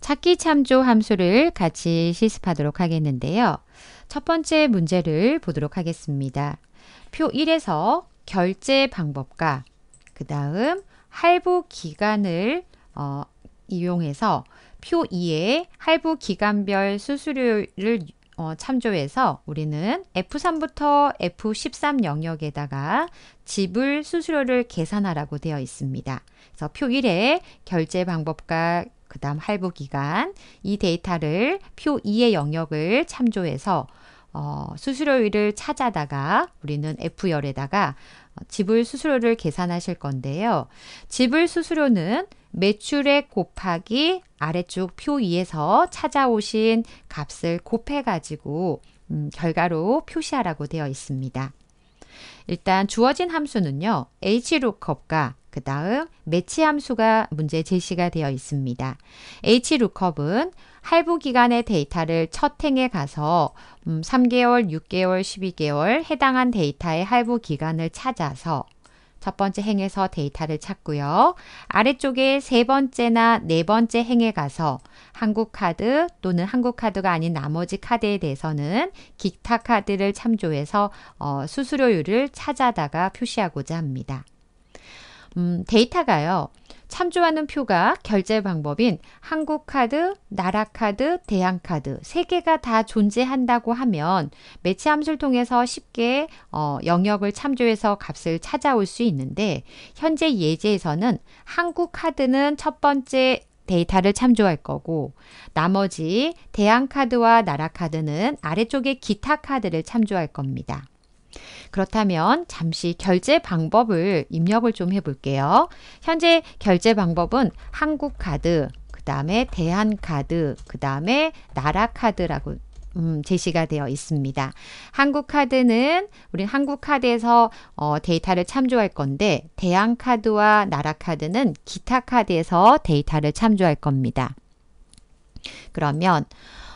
찾기 참조 함수를 같이 실습하도록 하겠는데요. 첫 번째 문제를 보도록 하겠습니다. 표 1에서 결제 방법과 그 다음 할부 기간을 어, 이용해서 표 2에 할부 기간별 수수료를 어, 참조해서 우리는 F3부터 F13 영역에다가 지불 수수료를 계산하라고 되어 있습니다. 그래서 표 1에 결제 방법과 그 다음 할부 기간 이 데이터를 표 2의 영역을 참조해서 어, 수수료율을 찾아다가 우리는 F열에다가 어, 지불 수수료를 계산하실 건데요. 지불 수수료는 매출액 곱하기 아래쪽 표 2에서 찾아오신 값을 곱해가지고 음, 결과로 표시하라고 되어 있습니다. 일단 주어진 함수는요. h l o o k 과그 다음 매치 함수가 문제 제시가 되어 있습니다. HLOOKUP은 할부 기간의 데이터를 첫 행에 가서 3개월, 음, 6개월, 12개월 해당한 데이터의 할부 기간을 찾아서 첫 번째 행에서 데이터를 찾고요. 아래쪽에 세 번째나 네 번째 행에 가서 한국 카드 또는 한국 카드가 아닌 나머지 카드에 대해서는 기타 카드를 참조해서 어, 수수료율을 찾아다가 표시하고자 합니다. 음, 데이터가요. 참조하는 표가 결제 방법인 한국카드, 나라카드, 대한카드 세 개가 다 존재한다고 하면 매치 함수를 통해서 쉽게 어, 영역을 참조해서 값을 찾아올 수 있는데 현재 예제에서는 한국카드는 첫 번째 데이터를 참조할 거고 나머지 대한카드와 나라카드는 아래쪽에 기타 카드를 참조할 겁니다. 그렇다면 잠시 결제 방법을 입력을 좀 해볼게요. 현재 결제 방법은 한국카드, 그 다음에 대한카드, 그 다음에 나라카드라고 음, 제시가 되어 있습니다. 한국카드는 우리 한국카드에서 어, 데이터를 참조할 건데 대한카드와 나라카드는 기타카드에서 데이터를 참조할 겁니다. 그러면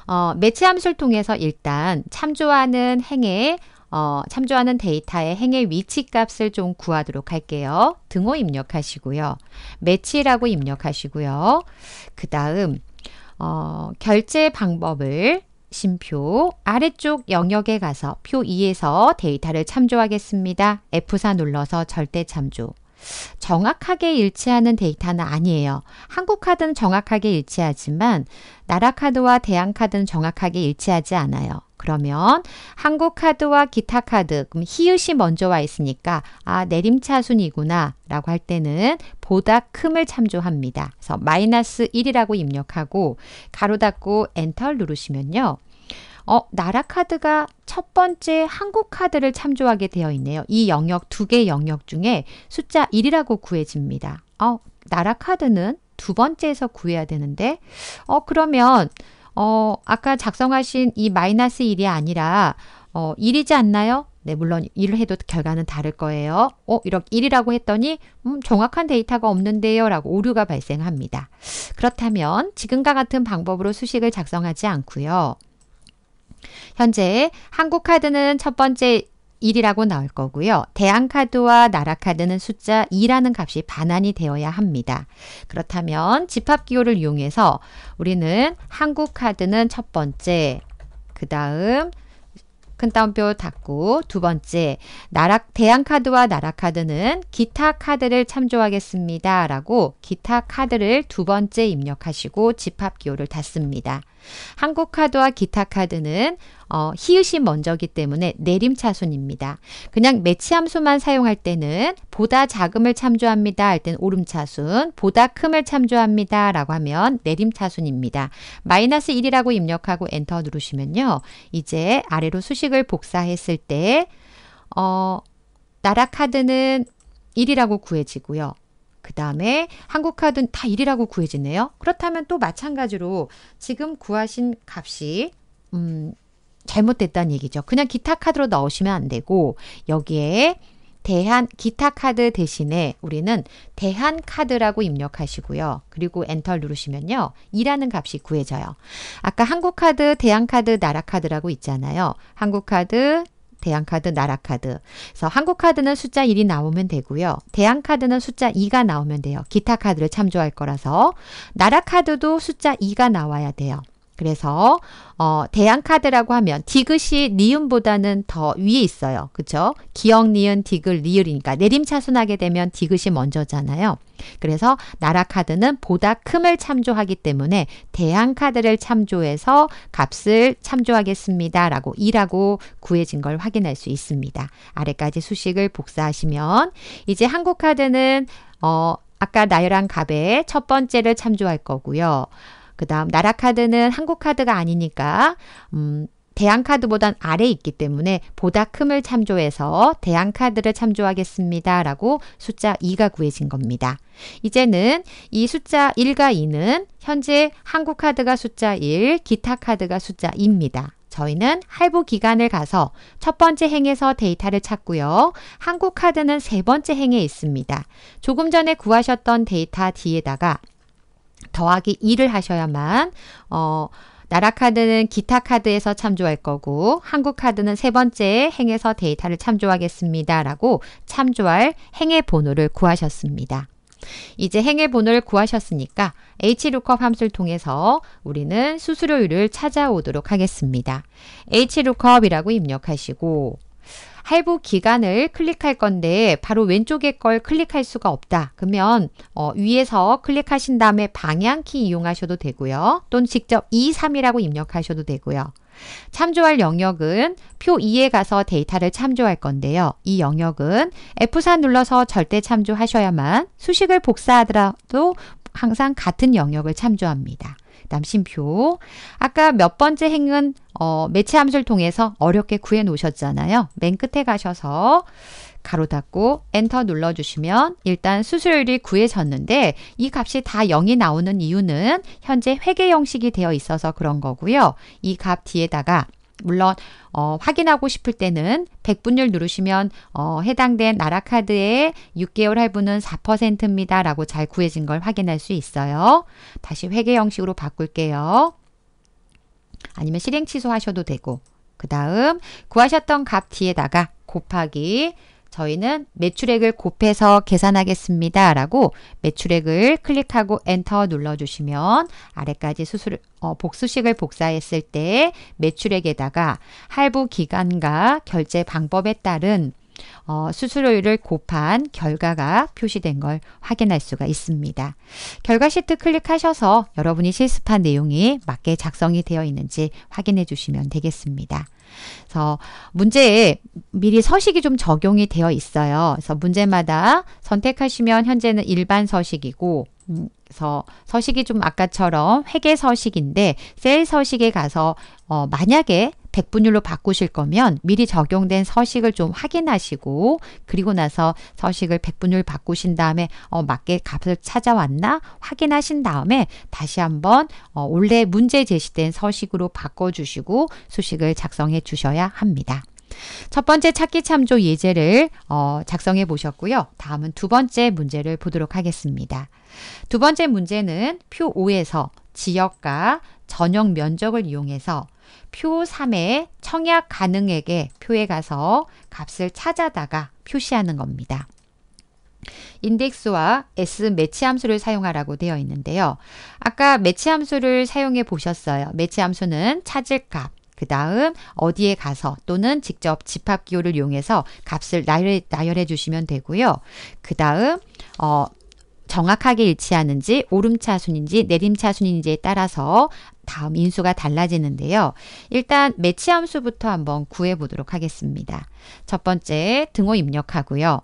어, 매치 함수를 통해서 일단 참조하는 행의 어, 참조하는 데이터의 행의 위치값을 좀 구하도록 할게요. 등호 입력하시고요. 매치라고 입력하시고요. 그 다음 어, 결제 방법을 심표 아래쪽 영역에 가서 표 2에서 데이터를 참조하겠습니다. F4 눌러서 절대 참조. 정확하게 일치하는 데이터는 아니에요. 한국 카드는 정확하게 일치하지만 나라 카드와 대양 카드는 정확하게 일치하지 않아요. 그러면 한국 카드와 기타 카드, 그럼 히읗이 먼저 와 있으니까 아 내림차순이구나 라고 할 때는 보다 큼을 참조합니다. 그래서 마이너스 1이라고 입력하고 가로 닫고 엔터를 누르시면요. 어, 나라 카드가 첫 번째 한국 카드를 참조하게 되어 있네요. 이 영역 두 개 영역 중에 숫자 1이라고 구해집니다. 어, 나라 카드는 두 번째에서 구해야 되는데, 어, 그러면 어, 아까 작성하신 이 마이너스 1이 아니라 어, 1이지 않나요? 네, 물론 1을 해도 결과는 다를 거예요. 어, 이렇게 1이라고 했더니 음, 정확한 데이터가 없는데요. 라고 오류가 발생합니다. 그렇다면 지금과 같은 방법으로 수식을 작성하지 않고요. 현재 한국 카드는 첫 번째 1이라고 나올 거고요. 대안카드와 나라카드는 숫자 2라는 값이 반환이 되어야 합니다. 그렇다면 집합기호를 이용해서 우리는 한국카드는 첫 번째, 그 다음 큰 따옴표 닫고 두 번째 나라 대안 카드와 나라 카드는 기타 카드를 참조하겠습니다라고 기타 카드를 두 번째 입력하시고 집합 기호를 닫습니다. 한국 카드와 기타 카드는 어, 히읗이 먼저기 때문에 내림차순입니다. 그냥 매치함수만 사용할 때는 보다 작음을 참조합니다 할 때는 오름차순, 보다 큼을 참조합니다 라고 하면 내림차순입니다. 마이너스 1이라고 입력하고 엔터 누르시면요. 이제 아래로 수식을 복사했을 때 어, 나라 카드는 1이라고 구해지고요. 그 다음에 한국 카드는 다 1이라고 구해지네요. 그렇다면 또 마찬가지로 지금 구하신 값이 음, 잘못됐다는 얘기죠. 그냥 기타 카드로 넣으시면 안 되고 여기에 대한 기타 카드 대신에 우리는 대한 카드라고 입력하시고요. 그리고 엔터 누르시면요. 2라는 값이 구해져요. 아까 한국 카드, 대한 카드, 나라 카드라고 있잖아요. 한국 카드, 대양카드, 나라카드. 그래서 한국카드는 숫자 1이 나오면 되고요. 대양카드는 숫자 2가 나오면 돼요. 기타 카드를 참조할 거라서. 나라카드도 숫자 2가 나와야 돼요. 그래서 어, 대양카드라고 하면 디귿이 니은보다는 더 위에 있어요. 그렇죠? 기억 니은 디귿 리을이니까 내림차순하게 되면 디귿이 먼저잖아요. 그래서 나라카드는 보다 큼을 참조하기 때문에 대양카드를 참조해서 값을 참조하겠습니다. 라고 2라고 구해진 걸 확인할 수 있습니다. 아래까지 수식을 복사하시면 이제 한국카드는 어, 아까 나열한 갑의첫 번째를 참조할 거고요. 그 다음 나라 카드는 한국 카드가 아니니까 음, 대안카드보단 아래 있기 때문에 보다 큼을 참조해서 대안카드를 참조하겠습니다. 라고 숫자 2가 구해진 겁니다. 이제는 이 숫자 1과 2는 현재 한국카드가 숫자 1, 기타카드가 숫자 2입니다. 저희는 할부 기간을 가서 첫 번째 행에서 데이터를 찾고요. 한국 카드는 세 번째 행에 있습니다. 조금 전에 구하셨던 데이터 뒤에다가 더하기 2를 하셔야만 어, 나라 카드는 기타 카드에서 참조할 거고 한국 카드는 세 번째 행에서 데이터를 참조하겠습니다. 라고 참조할 행의 번호를 구하셨습니다. 이제 행의 번호를 구하셨으니까 hlookup 함수를 통해서 우리는 수수료율을 찾아오도록 하겠습니다. hlookup 이라고 입력하시고 할부 기간을 클릭할 건데 바로 왼쪽에 걸 클릭할 수가 없다. 그러면 어, 위에서 클릭하신 다음에 방향키 이용하셔도 되고요. 또는 직접 2, 3이라고 입력하셔도 되고요. 참조할 영역은 표 2에 가서 데이터를 참조할 건데요. 이 영역은 F4 눌러서 절대 참조하셔야만 수식을 복사하더라도 항상 같은 영역을 참조합니다. 남심표. 아까 몇 번째 행은 어, 매체 함수를 통해서 어렵게 구해 놓으셨잖아요. 맨 끝에 가셔서 가로 닫고 엔터 눌러주시면 일단 수수료율이 구해졌는데 이 값이 다 0이 나오는 이유는 현재 회계 형식이 되어 있어서 그런 거고요. 이 값 뒤에다가 물론 어, 확인하고 싶을 때는 100분율 누르시면 어, 해당된 나라 카드의 6개월 할부는 4%입니다. 라고 잘 구해진 걸 확인할 수 있어요. 다시 회계 형식으로 바꿀게요. 아니면 실행 취소하셔도 되고 그 다음 구하셨던 값 뒤에다가 곱하기 저희는 매출액을 곱해서 계산하겠습니다. 라고 매출액을 클릭하고 엔터 눌러주시면 아래까지 수술, 어, 복수식을 복사했을 때 매출액에다가 할부 기간과 결제 방법에 따른 어, 수수료율을 곱한 결과가 표시된 걸 확인할 수가 있습니다. 결과 시트 클릭하셔서 여러분이 실습한 내용이 맞게 작성이 되어 있는지 확인해 주시면 되겠습니다. 그래서 문제에 미리 서식이 좀 적용이 되어 있어요. 그래서 문제마다 선택하시면 현재는 일반 서식이고 음, 그래서 서식이 좀 아까처럼 회계 서식인데 셀 서식에 가서 어, 만약에 백분율로 바꾸실 거면 미리 적용된 서식을 좀 확인하시고 그리고 나서 서식을 백분율 바꾸신 다음에 어, 맞게 값을 찾아왔나 확인하신 다음에 다시 한번 어, 원래 문제 제시된 서식으로 바꿔주시고 수식을 작성해 주셔야 합니다. 첫 번째 찾기 참조 예제를 어, 작성해 보셨고요. 다음은 두 번째 문제를 보도록 하겠습니다. 두 번째 문제는 표 5에서 지역과 전용 면적을 이용해서 표 3의 청약 가능액의 표에 가서 값을 찾아다가 표시하는 겁니다. 인덱스와 S 매치 함수를 사용하라고 되어 있는데요. 아까 매치 함수를 사용해 보셨어요. 매치 함수는 찾을 값, 그 다음 어디에 가서 또는 직접 집합기호를 이용해서 값을 나열 나열해 주시면 되고요. 그 다음 어, 정확하게 일치하는지 오름차순인지 내림차순인지에 따라서 다음 인수가 달라지는데요. 일단 매치함수부터 한번 구해보도록 하겠습니다. 첫 번째 등호 입력하고요.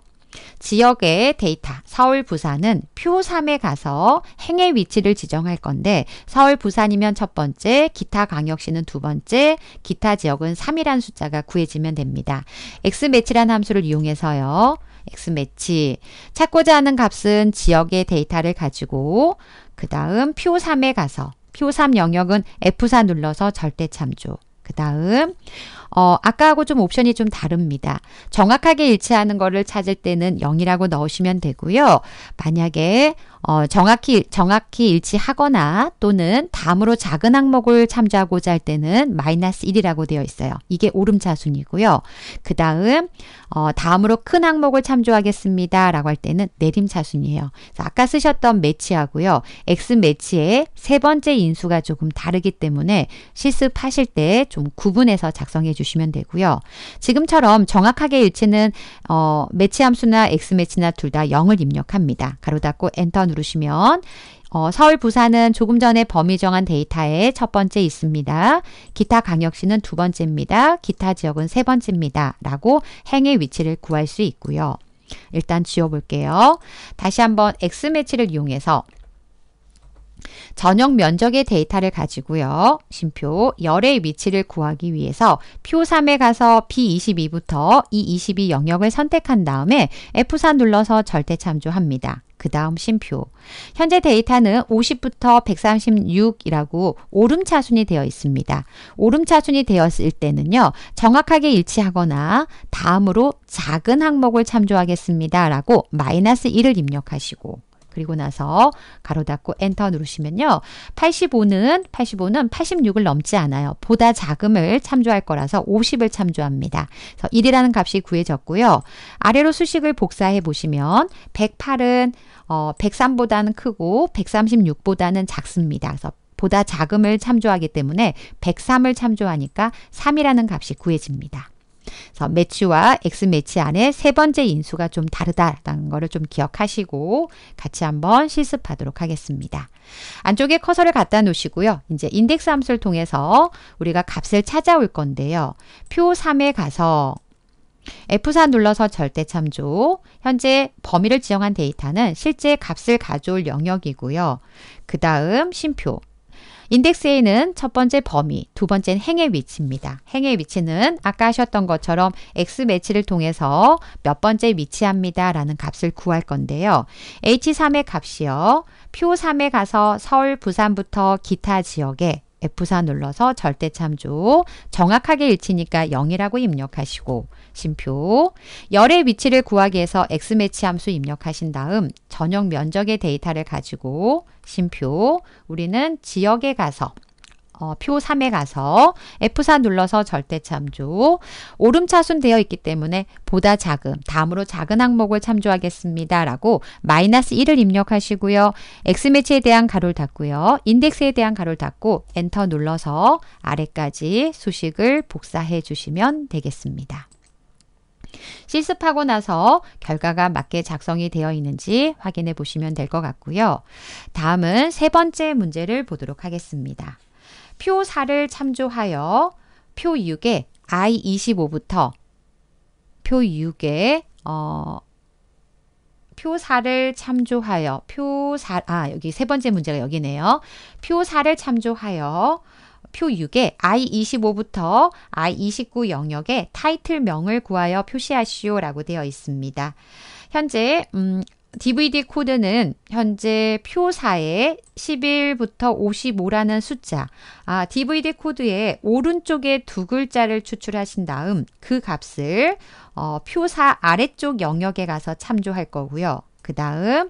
지역의 데이터 서울 부산은 표 3에 가서 행의 위치를 지정할 건데 서울 부산이면 첫 번째, 기타 광역시는 두 번째, 기타 지역은 3이라는 숫자가 구해지면 됩니다. x매치란 함수를 이용해서요. X매치. 찾고자 하는 값은 지역의 데이터를 가지고 그 다음 표 3에 가서 표 3 영역은 F4 눌러서 절대 참조. 그 다음 어, 아까하고 좀 옵션이 좀 다릅니다. 정확하게 일치하는 거를 찾을 때는 0이라고 넣으시면 되고요. 만약에 어, 정확히 정확히 일치하거나 또는 다음으로 작은 항목을 참조하고자 할 때는 마이너스 1이라고 되어 있어요. 이게 오름차순이고요. 그 다음 어, 다음으로 큰 항목을 참조하겠습니다. 라고 할 때는 내림차순이에요. 아까 쓰셨던 매치하고요. X매치의 세 번째 인수가 조금 다르기 때문에 실습하실 때좀 구분해서 작성해 주시면 되고요. 지금처럼 정확하게 일치는 어, 매치함수나 X매치나 둘 다 0을 입력합니다. 가로 닫고 엔터 누르시면 어, 서울 부산은 조금 전에 범위 정한 데이터에 첫 번째 있습니다. 기타 강역시는 두 번째입니다. 기타 지역은 세 번째입니다. 라고 행의 위치를 구할 수 있고요. 일단 지워볼게요. 다시 한번 X매치를 이용해서 전역 면적의 데이터를 가지고요. 심표 열의 위치를 구하기 위해서 표 3에 가서 B22부터 E22 영역을 선택한 다음에 F4 눌러서 절대 참조합니다. 그 다음 심표. 현재 데이터는 50부터 136이라고 오름차순이 되어 있습니다. 오름차순이 되었을 때는요. 정확하게 일치하거나 다음으로 작은 항목을 참조하겠습니다. 라고 마이너스 1을 입력하시고 그리고 나서 가로 닫고 엔터 누르시면요. 85는 85는 86을 넘지 않아요. 보다 작음을 참조할 거라서 50을 참조합니다. 그래서 1이라는 값이 구해졌고요. 아래로 수식을 복사해 보시면 108은 어, 103보다는 크고 136보다는 작습니다. 그래서 보다 작음을 참조하기 때문에 103을 참조하니까 3이라는 값이 구해집니다. 그래서 매치와 X매치 안에 세 번째 인수가 좀 다르다라는 거를 좀 기억하시고 같이 한번 실습하도록 하겠습니다. 안쪽에 커서를 갖다 놓으시고요. 이제 인덱스 함수를 통해서 우리가 값을 찾아올 건데요. 표 3에 가서 F4 눌러서 절대 참조. 현재 범위를 지정한 데이터는 실제 값을 가져올 영역이고요. 그 다음 심표. 인덱스 A는 첫 번째 범위, 두 번째는 행의 위치입니다. 행의 위치는 아까 하셨던 것처럼 X 매치를 통해서 몇 번째 위치합니다. 라는 값을 구할 건데요. H3의 값이요. 표 3에 가서 서울, 부산부터 기타 지역에 F4 눌러서 절대참조 정확하게 일치니까 0이라고 입력하시고 심표. 열의 위치를 구하기 위해서 x매치 함수 입력하신 다음 전용 면적의 데이터를 가지고 심표. 우리는 지역에 가서 어, 표 3에 가서 F4 눌러서 절대 참조 오름차순 되어 있기 때문에 보다 작은 다음으로 작은 항목을 참조하겠습니다 라고 마이너스 1을 입력하시고요 X매치에 대한 가로를 닫고요 인덱스에 대한 가로를 닫고 엔터 눌러서 아래까지 수식을 복사해 주시면 되겠습니다 실습하고 나서 결과가 맞게 작성이 되어 있는지 확인해 보시면 될 것 같고요. 다음은 세 번째 문제를 보도록 하겠습니다. 표 4를 참조하여 표 6에 I25부터 표 6에 어, 표 4를 참조하여 표 4, 아, 여기 세 번째 문제가 여기네요. 표 4를 참조하여 표 6에 I25부터 I29 영역에 타이틀명을 구하여 표시하시오라고 되어 있습니다. 현재 음, DVD 코드는 현재 표사에 11부터 55라는 숫자, 아, DVD 코드의 오른쪽에 두 글자를 추출하신 다음 그 값을 어, 표사 아래쪽 영역에 가서 참조할 거고요. 그 다음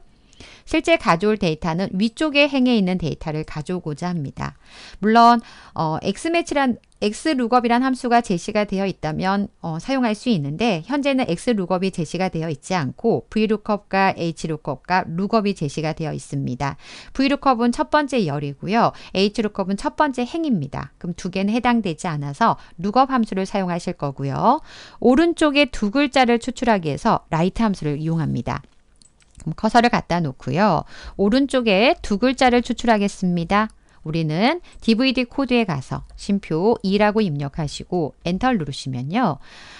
실제 가져올 데이터는 위쪽에 행에 있는 데이터를 가져오고자 합니다. 물론 어, x매치란 x룩업이란 함수가 제시가 되어 있다면 어, 사용할 수 있는데 현재는 x룩업이 제시가 되어 있지 않고 vlookup과 hlookup과 lookup이 제시가 되어 있습니다. vlookup은 첫 번째 열이고요. hlookup은 첫 번째 행입니다. 그럼 두 개는 해당되지 않아서 lookup 함수를 사용하실 거고요. 오른쪽에 두 글자를 추출하기 위해서 r i g h 함수를 이용합니다. 커서를 갖다 놓고요. 오른쪽에 두 글자를 추출하겠습니다. 우리는 DVD 코드에 가서 심표 2라고 입력하시고 엔터 누르시면요.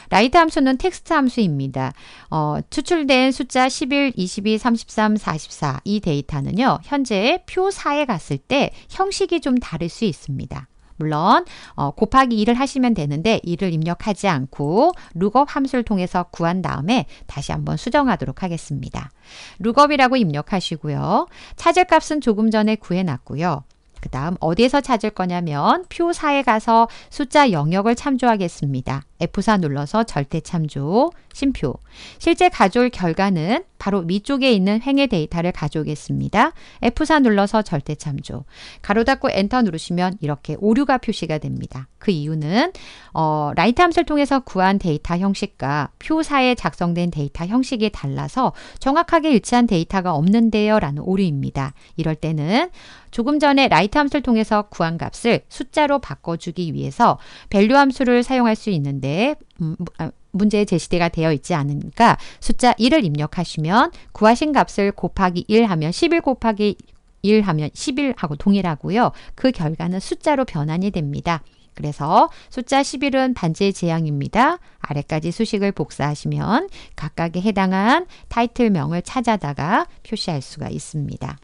라이트 함수는 텍스트 함수입니다. 어, 추출된 숫자 11, 22, 33, 44 이 데이터는요. 현재 표 4에 갔을 때 형식이 좀 다를 수 있습니다. 물론 어, 곱하기 2를 하시면 되는데 2를 입력하지 않고 룩업 함수를 통해서 구한 다음에 다시 한번 수정하도록 하겠습니다. 룩업이라고 입력하시고요. 차질 값은 조금 전에 구해놨고요. 그 다음 어디에서 찾을 거냐면 표사에 가서 숫자 영역을 참조하겠습니다. F4 눌러서 절대 참조, 심표. 실제 가져올 결과는 바로 위쪽에 있는 행의 데이터를 가져오겠습니다. F4 눌러서 절대 참조. 가로 닫고 엔터 누르시면 이렇게 오류가 표시가 됩니다. 그 이유는 어, 라이트 함수를 통해서 구한 데이터 형식과 표사에 작성된 데이터 형식이 달라서 정확하게 일치한 데이터가 없는데요 라는 오류입니다. 이럴 때는 조금 전에 라이트 함수를 통해서 구한 값을 숫자로 바꿔주기 위해서 밸류 함수를 사용할 수 있는데 음, 뭐, 아, 문제에 제시대가 되어 있지 않으니까 숫자 1을 입력하시면 구하신 값을 곱하기 1 하면 11 곱하기 1 하면 11하고 동일하고요. 그 결과는 숫자로 변환이 됩니다. 그래서 숫자 11은 반지의 제향입니다. 아래까지 수식을 복사하시면 각각에 해당한 타이틀명을 찾아다가 표시할 수가 있습니다.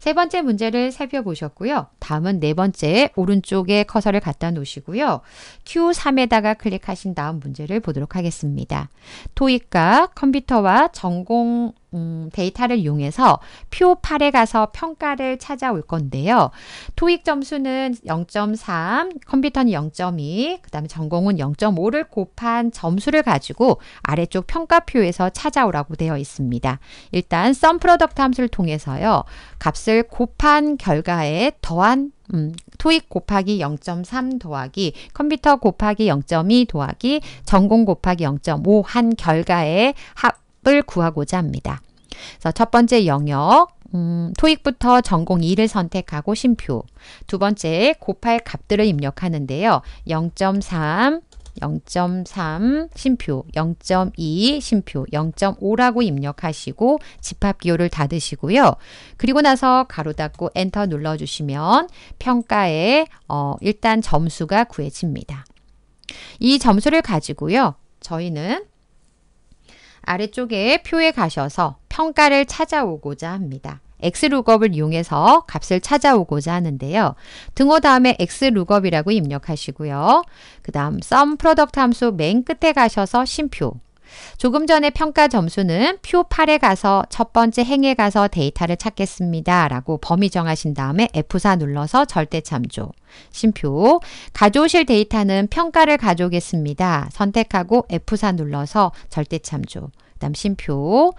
세 번째 문제를 살펴보셨고요. 다음은 네 번째 오른쪽에 커서를 갖다 놓으시고요. Q3에다가 클릭하신 다음 문제를 보도록 하겠습니다. 토익과 컴퓨터와 전공 음, 데이터를 이용해서 표 8에 가서 평가를 찾아올 건데요. 토익 점수는 0.3, 컴퓨터는 0.2, 그 다음에 전공은 0.5를 곱한 점수를 가지고 아래쪽 평가표에서 찾아오라고 되어 있습니다. 일단 썸 프로덕트 함수를 통해서요. 값을 곱한 결과에 더한 음, 토익 곱하기 0.3 더하기 컴퓨터 곱하기 0.2 더하기 전공 곱하기 0.5한결과에합 답을 구하고자 합니다. 그래서 첫 번째 영역, 음, 토익부터 전공 2를 선택하고 심표. 두 번째, 곱할 값들을 입력하는데요. 0.3, 0.3 심표, 0.2 심표, 0.5라고 입력하시고 집합기호를 닫으시고요. 그리고 나서 가로 닫고 엔터 눌러주시면 평가에 어, 일단 점수가 구해집니다. 이 점수를 가지고요. 저희는 아래쪽에 표에 가셔서 평가를 찾아오고자 합니다. XLOOKUP을 이용해서 값을 찾아오고자 하는데요. 등호 다음에 XLOOKUP이라고 입력하시고요. 그 다음 SUM PRODUCT 함수 맨 끝에 가셔서 심표 조금 전에 평가 점수는 표 8에 가서 첫 번째 행에 가서 데이터를 찾겠습니다. 라고 범위 정하신 다음에 F4 눌러서 절대 참조. 심표. 가져오실 데이터는 평가를 가져오겠습니다. 선택하고 F4 눌러서 절대 참조. 잡담 심표.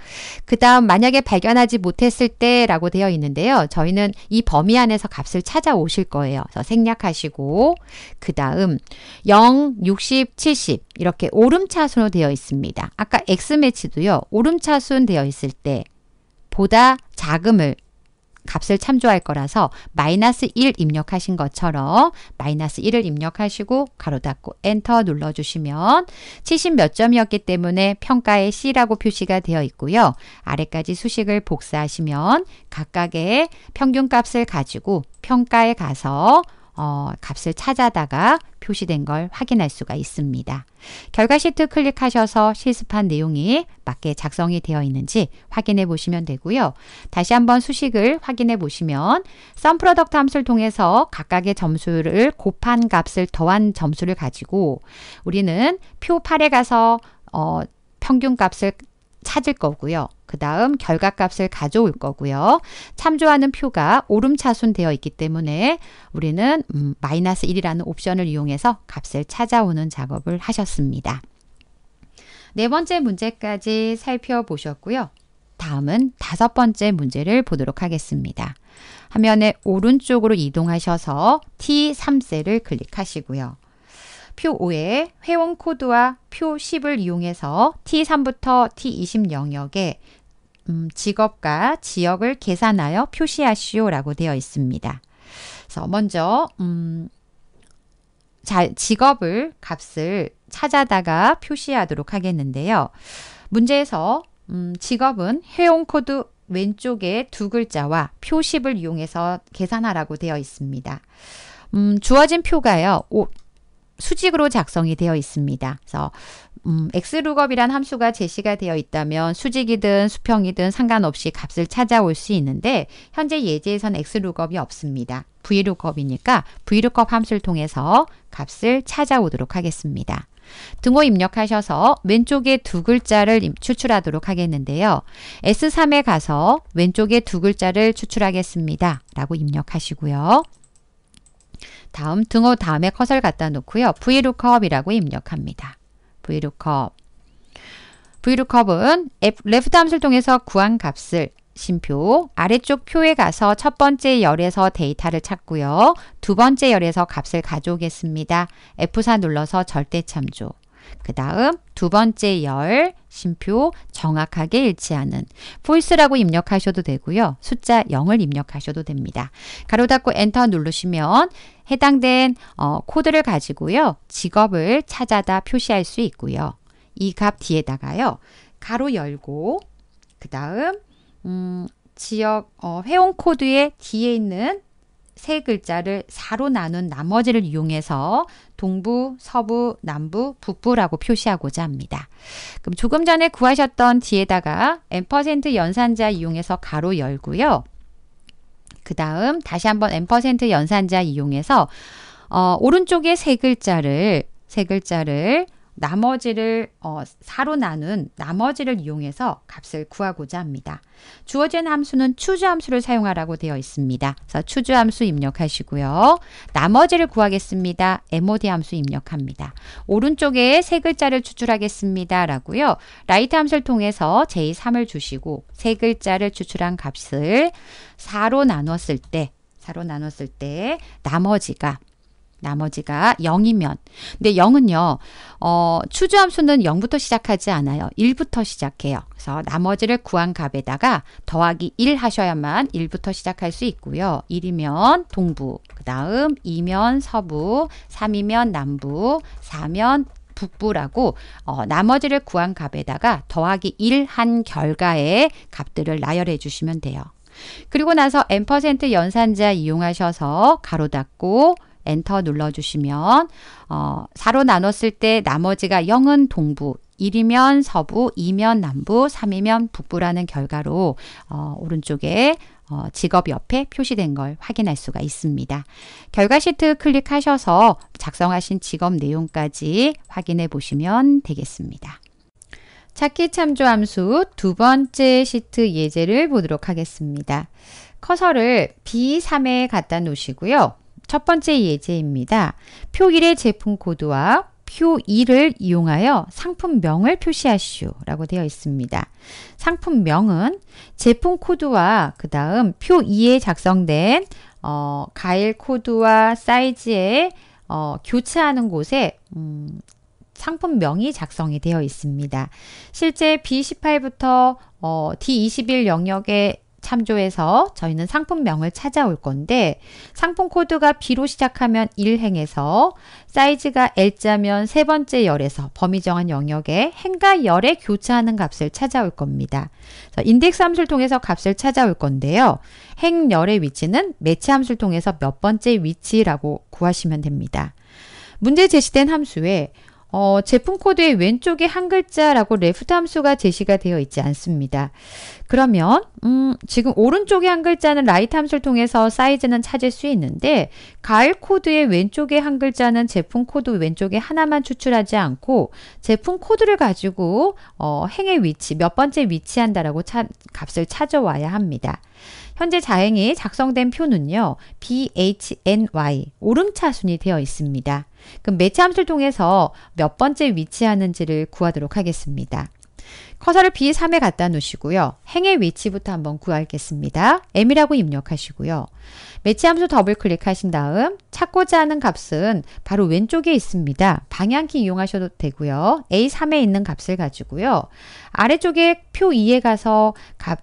그 다음 만약에 발견하지 못했을 때라고 되어 있는데요. 저희는 이 범위 안에서 값을 찾아오실 거예요. 그래서 생략하시고 그 다음 0, 60, 70 이렇게 오름차순으로 되어 있습니다. 아까 X매치도요. 오름차순 되어 있을 때 보다 작음을 값을 참조할 거라서 마이너스 1 입력하신 것처럼 마이너스 1을 입력하시고 가로 닫고 엔터 눌러주시면 70 몇 점이었기 때문에 평가에 C라고 표시가 되어 있고요. 아래까지 수식을 복사하시면 각각의 평균값을 가지고 평가에 가서 어, 값을 찾아다가 표시된 걸 확인할 수가 있습니다. 결과 시트 클릭하셔서 실습한 내용이 맞게 작성이 되어 있는지 확인해 보시면 되고요. 다시 한번 수식을 확인해 보시면 썸프로덕트 함수를 통해서 각각의 점수를 곱한 값을 더한 점수를 가지고 우리는 표 8에 가서 어, 평균값을 찾을 거고요. 그 다음 결과값을 가져올 거고요. 참조하는 표가 오름차순 되어 있기 때문에 우리는 음, 마이너스 1이라는 옵션을 이용해서 값을 찾아오는 작업을 하셨습니다. 네 번째 문제까지 살펴보셨고요. 다음은 다섯 번째 문제를 보도록 하겠습니다. 화면에 오른쪽으로 이동하셔서 T3셀을 클릭하시고요. 표 5의 회원 코드와 표 10을 이용해서 T3부터 T20 영역에 음, 직업과 지역을 계산하여 표시하시오라고 되어 있습니다. 그래서 먼저 음, 자, 직업을 값을 찾아다가 표시하도록 하겠는데요. 문제에서 음, 직업은 회원 코드 왼쪽에 두 글자와 표 10을 이용해서 계산하라고 되어 있습니다. 음, 주어진 표가요. 수직으로 작성이 되어 있습니다. 그래서 음, xlookup이란 함수가 제시가 되어 있다면 수직이든 수평이든 상관없이 값을 찾아올 수 있는데 현재 예제에선 xlookup이 없습니다. vlookup이니까 vlookup 함수를 통해서 값을 찾아오도록 하겠습니다. 등호 입력하셔서 왼쪽에 두 글자를 추출하도록 하겠는데요. S3에 가서 왼쪽에 두 글자를 추출하겠습니다. 라고 입력하시고요. 다음 등호 다음에 커서를 갖다 놓고요. vlookup이라고 입력합니다. vlookup vlookup은 left 함수를 통해서 구한 값을 심표 아래쪽 표에 가서 첫 번째 열에서 데이터를 찾고요. 두 번째 열에서 값을 가져오겠습니다. F4 눌러서 절대 참조. 그 다음 두 번째 열, 심표 정확하게 일치하는 폴스라고 입력하셔도 되고요. 숫자 0을 입력하셔도 됩니다. 가로 닫고 엔터 누르시면 해당된 어, 코드를 가지고요. 직업을 찾아다 표시할 수 있고요. 이 값 뒤에다가요. 가로 열고 그 다음 음, 지역 어, 회원 코드의 뒤에 있는 세 글자를 4로 나눈 나머지를 이용해서 동부, 서부, 남부, 북부라고 표시하고자 합니다. 그럼 조금 전에 구하셨던 뒤에다가 n% 연산자 이용해서 가로 열고요. 그 다음 다시 한번 n% 연산자 이용해서 어, 오른쪽에 세 글자를 세 글자를 나머지를 어, 4로 나눈 나머지를 이용해서 값을 구하고자 합니다. 주어진 함수는 추주 함수를 사용하라고 되어 있습니다. 그래서 추주 함수 입력하시고요. 나머지를 구하겠습니다. mod 함수 입력합니다. 오른쪽에 세 글자를 추출하겠습니다. 라고요. 라이트 함수를 통해서 j3을 주시고 세 글자를 추출한 값을 4로 나눴을 때 4로 나눴을 때 나머지가 나머지가 0이면. 근데 0은요, 어, 추주함수는 0부터 시작하지 않아요. 1부터 시작해요. 그래서 나머지를 구한 값에다가 더하기 1 하셔야만 1부터 시작할 수 있고요. 1이면 동부, 그 다음 2면 서부, 3이면 남부, 4면 북부라고 어, 나머지를 구한 값에다가 더하기 1 한 결과의 값들을 나열해 주시면 돼요. 그리고 나서 n% 연산자 이용하셔서 가로 닫고 엔터 눌러주시면 어, 4로 나눴을 때 나머지가 0은 동부, 1이면 서부, 2면 남부, 3이면 북부라는 결과로 어, 오른쪽에 어, 직업 옆에 표시된 걸 확인할 수가 있습니다. 결과 시트 클릭하셔서 작성하신 직업 내용까지 확인해 보시면 되겠습니다. 찾기 참조 함수 두 번째 시트 예제를 보도록 하겠습니다. 커서를 B3에 갖다 놓으시고요. 첫 번째 예제입니다. 표 1의 제품 코드와 표 2를 이용하여 상품명을 표시하시오 라고 되어 있습니다. 상품명은 제품 코드와 그 다음 표 2에 작성된 어, 가일 코드와 사이즈의 어, 교차하는 곳에 음, 상품명이 작성이 되어 있습니다. 실제 B18부터 어, D21 영역의 참조해서 저희는 상품명을 찾아올 건데 상품 코드가 B로 시작하면 1행에서 사이즈가 L자면 세 번째 열에서 범위 정한 영역에 행과 열에 교차하는 값을 찾아올 겁니다. 인덱스 함수를 통해서 값을 찾아올 건데요. 행 열의 위치는 매치 함수를 통해서 몇 번째 위치라고 구하시면 됩니다. 문제 제시된 함수에 어, 제품 코드의 왼쪽에 한 글자라고 레프트 함수가 제시가 되어 있지 않습니다. 그러면 음, 지금 오른쪽에 한 글자는 라이트 함수를 통해서 사이즈는 찾을 수 있는데 가일 코드의 왼쪽에 한 글자는 제품 코드 왼쪽에 하나만 추출하지 않고 제품 코드를 가지고 어, 행의 위치, 몇 번째 위치한다라고 차, 값을 찾아와야 합니다. 현재 자행이 작성된 표는요. BHNY 오름차순이 되어 있습니다. 그럼 매체 함수를 통해서 몇 번째 위치하는지를 구하도록 하겠습니다. 커서를 B3에 갖다 놓으시고요. 행의 위치부터 한번 구하겠습니다. M이라고 입력하시고요. 매치함수 더블 클릭하신 다음 찾고자 하는 값은 바로 왼쪽에 있습니다. 방향키 이용하셔도 되고요. A3에 있는 값을 가지고요. 아래쪽에 표 2에 가서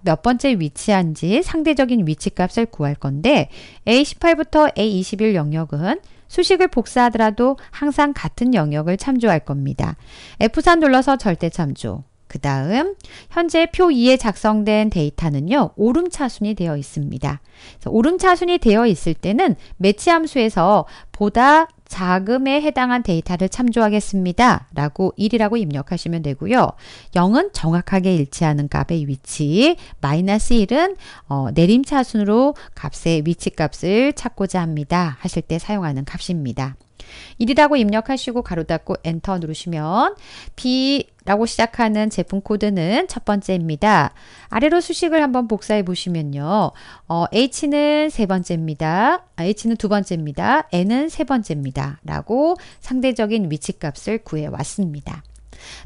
몇 번째 위치한지 상대적인 위치값을 구할 건데 A18부터 A21 영역은 수식을 복사하더라도 항상 같은 영역을 참조할 겁니다. F3 눌러서 절대 참조, 그 다음 현재 표 2에 작성된 데이터는요. 오름차순이 되어 있습니다. 오름차순이 되어 있을 때는 매치 함수에서 보다 자금에 해당한 데이터를 참조하겠습니다. 라고 1이라고 입력하시면 되고요. 0은 정확하게 일치하는 값의 위치, 마이너스 1은 어, 내림차순으로 값의 위치값을 찾고자 합니다. 하실 때 사용하는 값입니다. 일이라고 입력하시고 가로 닫고 엔터 누르시면 B라고 시작하는 제품 코드는 첫 번째입니다. 아래로 수식을 한번 복사해 보시면요. 어, H는 세 번째입니다. 아, H는 두 번째입니다. N은 세 번째입니다. 라고 상대적인 위치값을 구해 왔습니다.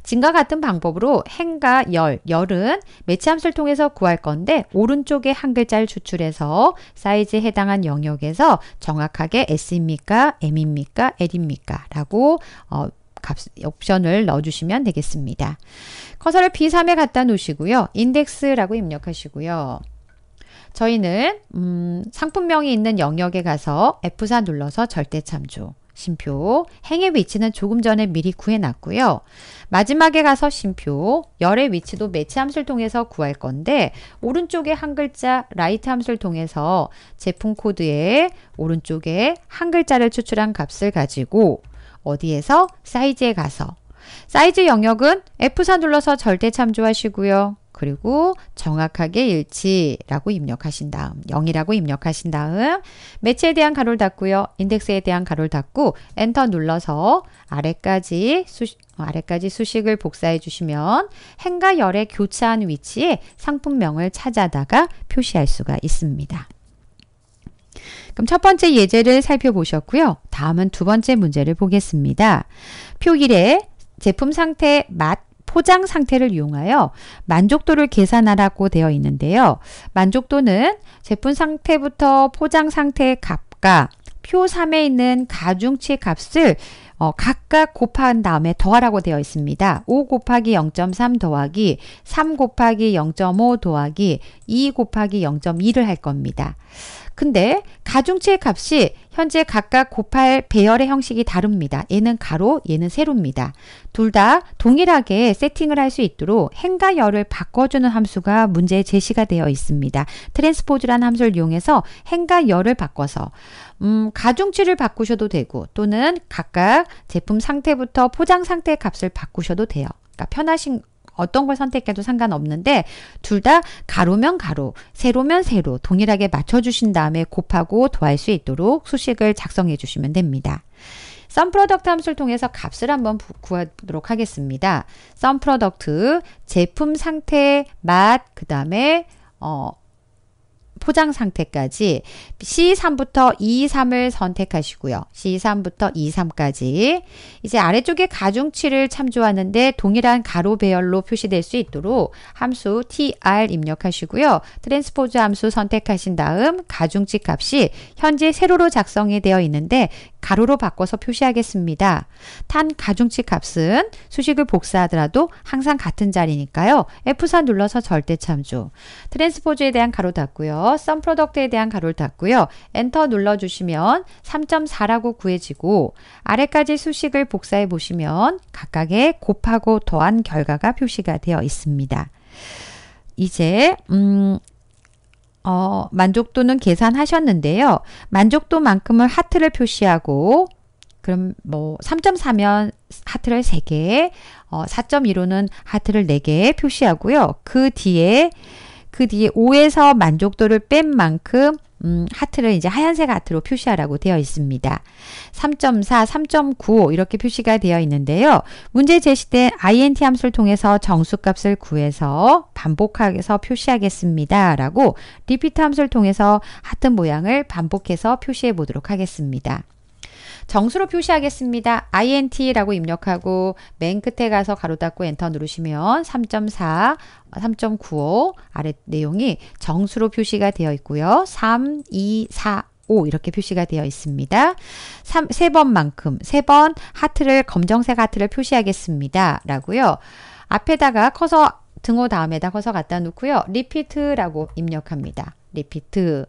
지금과 같은 방법으로 행과 열, 열은 매치함수를 통해서 구할 건데 오른쪽에 한 글자를 추출해서 사이즈에 해당한 영역에서 정확하게 S입니까? M입니까? L입니까? 라고 어, 값, 옵션을 넣어주시면 되겠습니다. 커서를 B3에 갖다 놓으시고요. 인덱스라고 입력하시고요. 저희는 음, 상품명이 있는 영역에 가서 F4 눌러서 절대 참조 심표, 행의 위치는 조금 전에 미리 구해놨고요. 마지막에 가서 심표, 열의 위치도 매치 함수를 통해서 구할 건데 오른쪽에 한 글자, 라이트 함수를 통해서 제품 코드의 오른쪽에 한 글자를 추출한 값을 가지고 어디에서 사이즈에 가서 사이즈 영역은 F4 눌러서 절대 참조하시고요. 그리고 정확하게 일치라고 입력하신 다음 0이라고 입력하신 다음 매체에 대한 가로를 닫고요. 인덱스에 대한 가로를 닫고 엔터 눌러서 아래까지 수식, 아래까지 수식을 복사해 주시면 행과 열의 교차한 위치에 상품명을 찾아다가 표시할 수가 있습니다. 그럼 첫 번째 예제를 살펴보셨고요. 다음은 두 번째 문제를 보겠습니다. 표 1에 제품 상태 맛 포장 상태를 이용하여 만족도를 계산하라고 되어 있는데요. 만족도는 제품 상태부터 포장 상태의 값과 표 3에 있는 가중치 값을 어, 각각 곱한 다음에 더하라고 되어 있습니다. 5 곱하기 0.3 더하기 3 곱하기 0.5 더하기 2 곱하기 0.2를 할 겁니다. 근데 가중치의 값이 현재 각각 곱할 배열의 형식이 다릅니다. 얘는 가로, 얘는 세로입니다. 둘 다 동일하게 세팅을 할 수 있도록 행과 열을 바꿔주는 함수가 문제에 제시가 되어 있습니다. 트랜스포즈라는 함수를 이용해서 행과 열을 바꿔서 음, 가중치를 바꾸셔도 되고 또는 각각 제품 상태부터 포장 상태의 값을 바꾸셔도 돼요. 그러니까 편하신 어떤 걸 선택해도 상관없는데 둘 다 가로면 가로, 세로면 세로 동일하게 맞춰주신 다음에 곱하고 더할 수 있도록 수식을 작성해 주시면 됩니다. 썸프로덕트 함수를 통해서 값을 한번 구하도록 하겠습니다. 썸프로덕트, 제품 상태, 맛, 그 다음에 어, 포장 상태까지 C3부터 E3을 선택하시고요. C3부터 E3까지 이제 아래쪽에 가중치를 참조하는데 동일한 가로 배열로 표시될 수 있도록 함수 tr 입력하시고요. 트랜스포즈 함수 선택하신 다음 가중치 값이 현재 세로로 작성이 되어 있는데 가로로 바꿔서 표시하겠습니다. 탄 가중치 값은 수식을 복사하더라도 항상 같은 자리니까요. F4 눌러서 절대 참조. 트랜스포즈에 대한 가로 닫고요. 썸 프로덕트에 대한 가로를 닫고요. 엔터 눌러주시면 3.4라고 구해지고 아래까지 수식을 복사해 보시면 각각의 곱하고 더한 결과가 표시가 되어 있습니다. 이제 음, 어, 만족도는 계산하셨는데요. 만족도만큼을 하트를 표시하고 그럼 뭐 3.4면 하트를 3개, 어, 4 2로는 하트를 4개 표시하고요. 그 뒤에 그 뒤에 5에서 만족도를 뺀 만큼 음, 하트를 이제 하얀색 하트로 표시하라고 되어 있습니다. 3.4, 3.9 이렇게 표시가 되어 있는데요. 문제 제시된 int 함수를 통해서 정수값을 구해서 반복해서 표시하겠습니다. 라고 리피트 함수를 통해서 하트 모양을 반복해서 표시해 보도록 하겠습니다. 정수로 표시하겠습니다. int라고 입력하고 맨 끝에 가서 가로 닫고 엔터 누르시면 3.4, 3.95 아래 내용이 정수로 표시가 되어 있고요. 3, 2, 4, 5 이렇게 표시가 되어 있습니다. 3, 세 번만큼 세 번 하트를 검정색 하트를 표시하겠습니다. 라고요. 앞에다가 커서 등호 다음에다 커서 갖다 놓고요. 리피트라고 입력합니다. 리피트.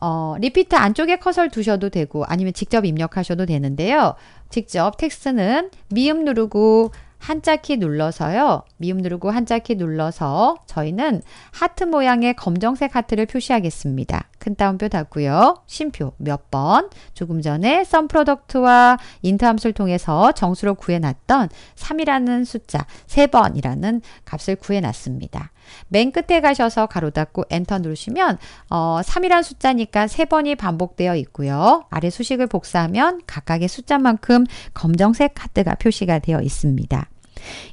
어, 리피트 안쪽에 커서를 두셔도 되고 아니면 직접 입력하셔도 되는데요. 직접 텍스트는 미음 누르고 한자 키 눌러서요. 미음 누르고 한자키 눌러서 저희는 하트 모양의 검정색 하트를 표시하겠습니다. 큰 따옴표 닫고요. 쉼표 몇 번. 조금 전에 썸 프로덕트와 인트 함수를 통해서 정수로 구해놨던 3이라는 숫자 3번이라는 값을 구해놨습니다. 맨 끝에 가셔서 가로 닫고 엔터 누르시면 어, 3이라는 숫자니까 3번이 반복되어 있고요. 아래 수식을 복사하면 각각의 숫자만큼 검정색 카트가 표시가 되어 있습니다.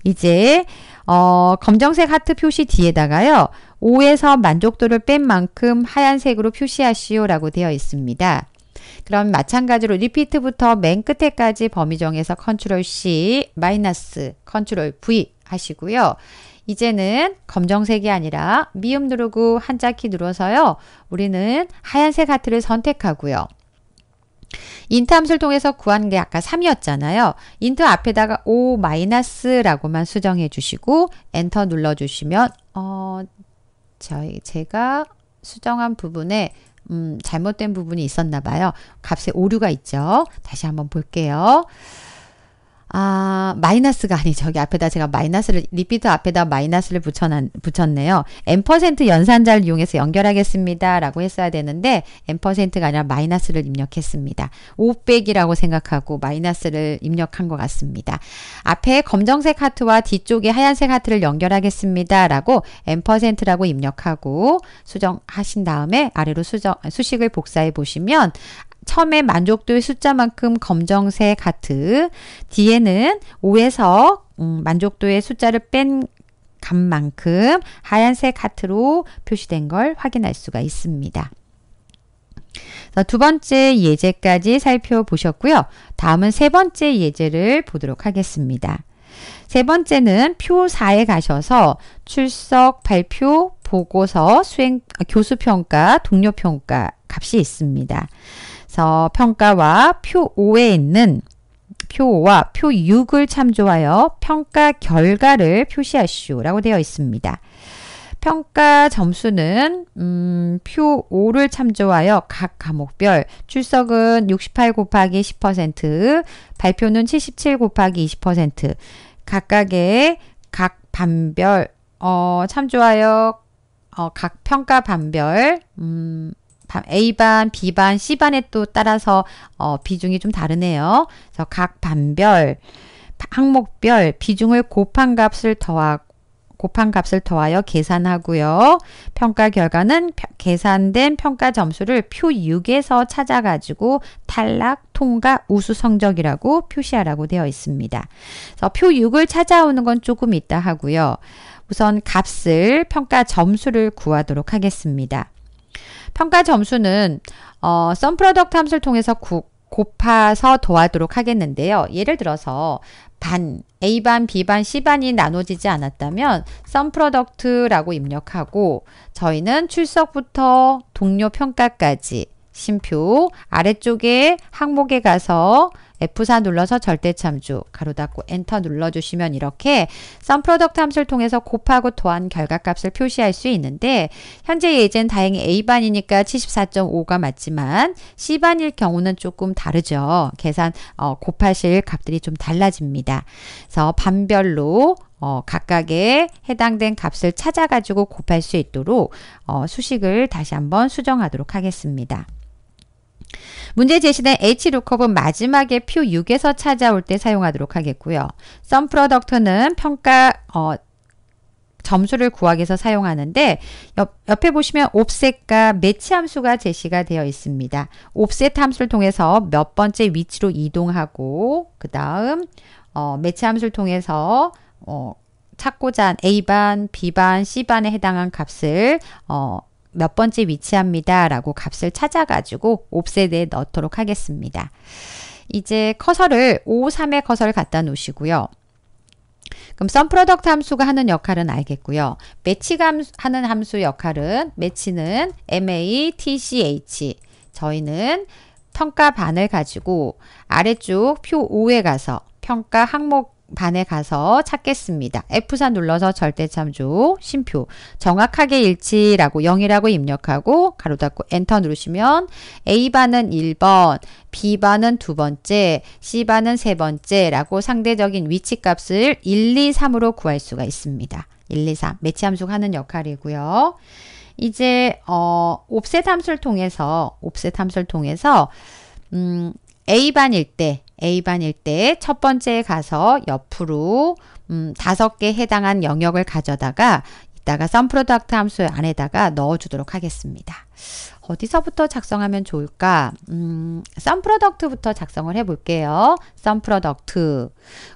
이제 어, 검정색 하트 표시 뒤에다가요. 5에서 만족도를 뺀 만큼 하얀색으로 표시하시오라고 되어 있습니다. 그럼 마찬가지로 리피트부터 맨 끝에까지 범위 정해서 컨트롤 C 마이너스 컨트롤 V 하시고요. 이제는 검정색이 아니라 미음 누르고 한자 키 눌러서요. 우리는 하얀색 하트를 선택하고요. 인트함수를 통해서 구한 게 아까 3이었잖아요. 인트 앞에다가 5 마이너스라고만 수정해 주시고 엔터 눌러 주시면 어 저희 제가 수정한 부분에 음, 잘못된 부분이 있었나 봐요. 값에 오류가 있죠. 다시 한번 볼게요. 아, 마이너스가 아니죠. 여기 앞에다 제가 마이너스를, 리피트 앞에다 마이너스를 붙여난, 붙였네요. n% 연산자를 이용해서 연결하겠습니다. 라고 했어야 되는데, n%가 아니라 마이너스를 입력했습니다. 5 0이라고 0 생각하고 마이너스를 입력한 것 같습니다. 앞에 검정색 하트와 뒤쪽에 하얀색 하트를 연결하겠습니다. 라고 n%라고 입력하고 수정하신 다음에 아래로 수정, 수식을 복사해 보시면 처음에 만족도의 숫자만큼 검정색 하트, 뒤에는 5에서 음, 만족도의 숫자를 뺀 값만큼 하얀색 하트로 표시된 걸 확인할 수가 있습니다. 두 번째 예제까지 살펴보셨고요. 다음은 세 번째 예제를 보도록 하겠습니다. 세 번째는 표 4에 가셔서 출석, 발표, 보고서, 수행, 아, 교수평가, 동료평가 값이 있습니다. 그래서 평가와 표 5에 있는 표와 표 6을 참조하여 평가 결과를 표시하시오라고 되어 있습니다. 평가 점수는 음, 표 5를 참조하여 각 과목별 출석은 68 곱하기 10%, 발표는 77 곱하기 20%, 각각의 각 반별 어, 참조하여 어, 각 평가 반별 음, A반, B반, C반에 또 따라서 어, 비중이 좀 다르네요. 그래서 각 반별, 항목별 비중을 곱한 값을 더하 곱한 값을 더하여 계산하고요. 평가 결과는 계산된 평가 점수를 표 6에서 찾아가지고 탈락, 통과, 우수 성적이라고 표시하라고 되어 있습니다. 그래서 표 6을 찾아오는 건 조금 있다 하고요. 우선 값을 평가 점수를 구하도록 하겠습니다. 평가 점수는 어, 썸프로덕트 함수를 통해서 구, 곱해서 더하도록 하겠는데요. 예를 들어서 반, A반, B반, C반이 나눠지지 않았다면 썸프로덕트라고 입력하고 저희는 출석부터 동료 평가까지 심표 아래쪽에 항목에 가서 F4 눌러서 절대 참조 가로 닫고 엔터 눌러주시면 이렇게 썸프로덕트 함수를 통해서 곱하고 더한 결과값을 표시할 수 있는데 현재 예제는 다행히 A반이니까 74.5가 맞지만 C반일 경우는 조금 다르죠. 계산 어, 곱하실 값들이 좀 달라집니다. 그래서 반별로 어, 각각의 해당된 값을 찾아가지고 곱할 수 있도록 어, 수식을 다시 한번 수정하도록 하겠습니다. 문제 제시된 H루컵은 마지막에 표 6에서 찾아올 때 사용하도록 하겠고요. 썸프로덕트는 평가 어, 점수를 구하기 위해서 사용하는데 옆, 옆에 보시면 옵셋과 매치 함수가 제시가 되어 있습니다. 옵셋 함수를 통해서 몇 번째 위치로 이동하고 그 다음 어, 매치 함수를 통해서 어, 찾고자 한 A반, B반, C반에 해당한 값을 어, 몇 번째 위치합니다. 라고 값을 찾아가지고 옵셋에 넣도록 하겠습니다. 이제 커서를 5, 3의 커서를 갖다 놓으시고요. 그럼 썸프로덕트 함수가 하는 역할은 알겠고요. 매치감 하는 함수 역할은 매치는 MATCH 저희는 평가 반을 가지고 아래쪽 표 5에 가서 평가 항목 반에 가서 찾겠습니다. F4 눌러서 절대참조, 심표, 정확하게 일치라고 0이라고 입력하고 가로 닫고 엔터 누르시면 A반은 1번, B반은 두 번째, C반은 세 번째라고 상대적인 위치값을 1, 2, 3으로 구할 수가 있습니다. 1, 2, 3 매치 함수 하는 역할이고요. 이제 어, 옵셋 함수를 통해서 옵셋 함수를 통해서 음, A반일 때 A반 일때 첫 번째에 가서 옆으로 음, 다섯 개 해당한 영역을 가져다가 이따가 썸프로덕트 함수 안에다가 넣어주도록 하겠습니다. 어디서부터 작성하면 좋을까? 음, 썸프로덕트부터 작성을 해볼게요. 썸프로덕트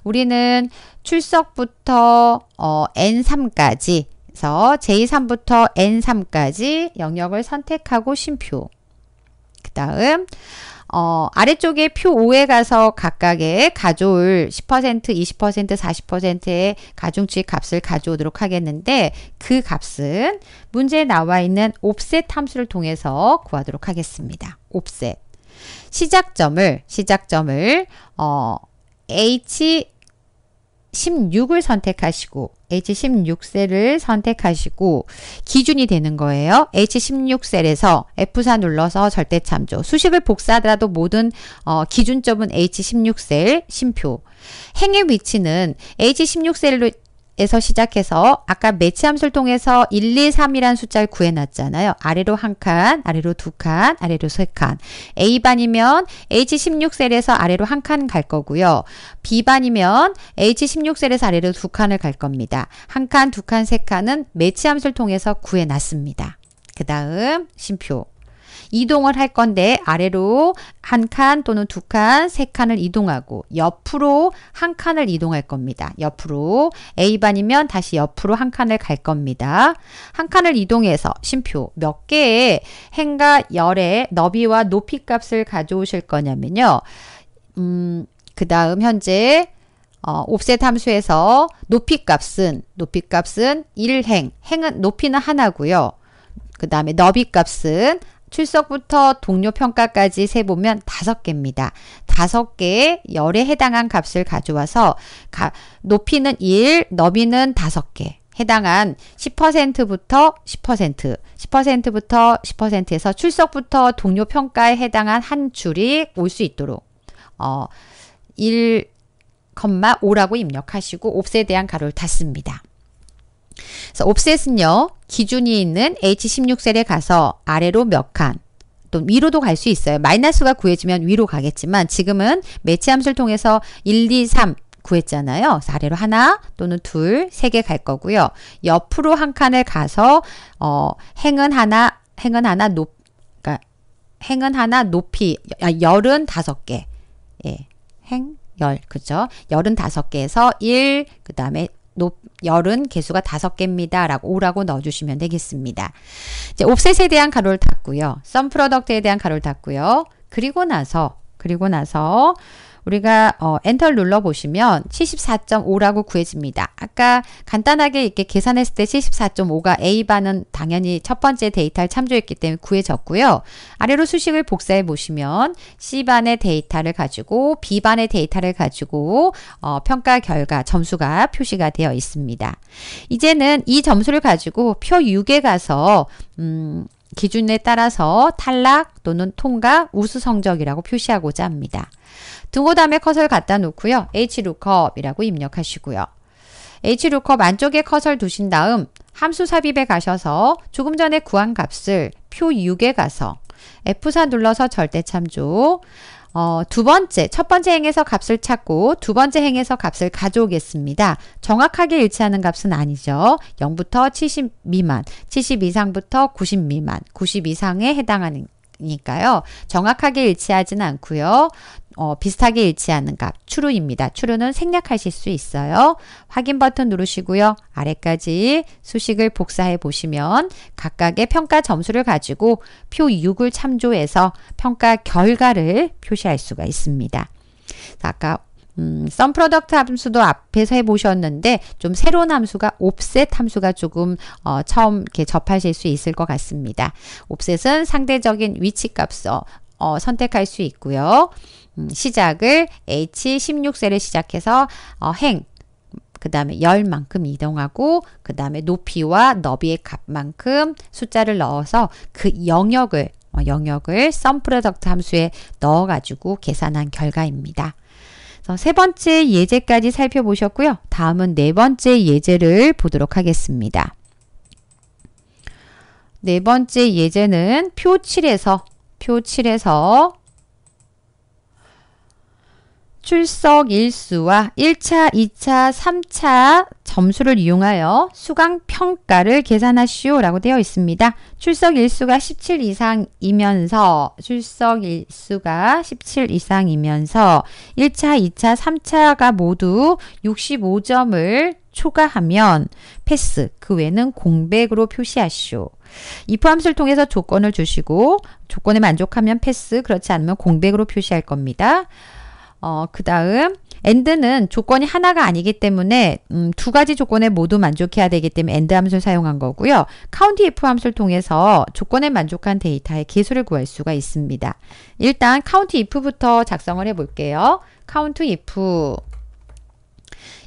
우리는 출석부터 어, N3까지 해서 J3부터 N3까지 영역을 선택하고 쉼표 그 다음 어, 아래쪽에 표 5에 가서 각각의 가져올 10%, 20%, 40%의 가중치 값을 가져오도록 하겠는데 그 값은 문제에 나와 있는 옵셋 함수를 통해서 구하도록 하겠습니다. 옵셋. 시작점을 시작점을 어, H 16을 선택하시고 H16셀을 선택하시고 기준이 되는 거예요. H16셀에서 F4 눌러서 절대 참조. 수식을 복사하더라도 모든 어, 기준점은 H16셀 심표. 행의 위치는 H16셀로 에서 시작해서 아까 매치함수를 통해서 1, 2, 3이란 숫자를 구해놨잖아요. 아래로 한 칸, 아래로 두 칸, 아래로 세 칸. A반이면 H16셀에서 아래로 한 칸 갈 거고요. B반이면 H16셀에서 아래로 두 칸을 갈 겁니다. 한 칸, 두 칸, 세 칸은 매치함수를 통해서 구해놨습니다. 그 다음 심표. 이동을 할 건데 아래로 한 칸 또는 두 칸, 세 칸을 이동하고 옆으로 한 칸을 이동할 겁니다. 옆으로 A반이면 다시 옆으로 한 칸을 갈 겁니다. 한 칸을 이동해서 심표 몇 개의 행과 열의 너비와 높이 값을 가져오실 거냐면요. 음, 그 다음 현재 어, 옵셋 함수에서 높이 값은 높이 값은 1행, 행은 높이는 하나고요. 그 다음에 너비 값은 출석부터 동료 평가까지 세보면 다섯 개입니다. 다섯 개의 열에 해당한 값을 가져와서 가, 높이는 1, 너비는 다섯 개 해당한 10%부터 10%, 10%부터 10%에서 출석부터 동료 평가에 해당한 한 줄이 올 수 있도록 어, 1,5라고 입력하시고 옵스에 대한 가로를 닫습니다. 그래서 옵셋은요. 기준이 있는 H16셀에 가서 아래로 몇 칸, 또 위로도 갈 수 있어요. 마이너스가 구해지면 위로 가겠지만 지금은 매치 함수를 통해서 1, 2, 3 구했잖아요. 아래로 하나 또는 둘, 세 개 갈 거고요. 옆으로 한 칸을 가서 어, 행은 하나, 행은 하나 높, 그러니까 행은 하나 높이 아, 열은 다섯 개, 예, 행, 열, 그죠? 열은 다섯 개에서 1, 그 다음에 높, 열은 개수가 다섯 개입니다. 라고 5라고 넣어주시면 되겠습니다. 이제 옵셋에 대한 가로를 탔고요. 썸 프로덕트에 대한 가로를 탔고요. 그리고 나서 그리고 나서 우리가 어, 엔터를 눌러 보시면 74.5라고 구해집니다. 아까 간단하게 이렇게 계산했을 때 74.5가 A반은 당연히 첫 번째 데이터를 참조했기 때문에 구해졌고요. 아래로 수식을 복사해 보시면 C반의 데이터를 가지고 B반의 데이터를 가지고 어, 평가 결과 점수가 표시가 되어 있습니다. 이제는 이 점수를 가지고 표 6에 가서 음, 기준에 따라서 탈락 또는 통과 우수 성적이라고 표시하고자 합니다. 등호담에 컷을 갖다 놓고요. HLOOKUP이라고 입력하시고요. HLOOKUP 안쪽에 컷을 두신 다음 함수 삽입에 가셔서 조금 전에 구한 값을 표 6에 가서 F4 눌러서 절대 참조 어, 두 번째, 첫 번째 행에서 값을 찾고 두 번째 행에서 값을 가져오겠습니다. 정확하게 일치하는 값은 아니죠. 0부터 70 미만, 70 이상부터 90 미만, 90 이상에 해당하는 니까요. 정확하게 일치하진 않고요. 어, 비슷하게 일치하는 값 추루입니다. 추루는 생략하실 수 있어요. 확인 버튼 누르시고요. 아래까지 수식을 복사해 보시면 각각의 평가 점수를 가지고 표 6을 참조해서 평가 결과를 표시할 수가 있습니다. 아까 음, 프로덕트 함수도 앞에서 해보셨는데 좀 새로운 함수가 옵셋 함수가 조금 어, 처음 이렇게 접하실 수 있을 것 같습니다. 옵셋은 상대적인 위치값, 어, 선택할 수 있고요. 음, 시작을 H16셀을 시작해서 어, 행, 그 다음에 열만큼 이동하고 그 다음에 높이와 너비의 값만큼 숫자를 넣어서 그 영역을 어, 영역을 썸프로덕트 함수에 넣어가지고 계산한 결과입니다. 세 번째 예제까지 살펴보셨고요. 다음은 네 번째 예제를 보도록 하겠습니다. 네 번째 예제는 표 7에서 표 7에서 출석 일수와 1차, 2차, 3차 점수를 이용하여 수강 평가를 계산하시오 라고 되어 있습니다. 출석 일수가 17 이상이면서 출석 일수가 17 이상이면서 1차, 2차, 3차가 모두 65점을 초과하면 패스, 그 외는 공백으로 표시하시오. 이 포함수를 통해서 조건을 주시고 조건에 만족하면 패스, 그렇지 않으면 공백으로 표시할 겁니다. 어, 그 다음 엔드는 조건이 하나가 아니기 때문에 음, 두 가지 조건에 모두 만족해야 되기 때문에 엔드 함수를 사용한 거고요. 카운티 if 함수를 통해서 조건에 만족한 데이터의 개수를 구할 수가 있습니다. 일단 카운티 if부터 작성을 해볼게요. 카운트 if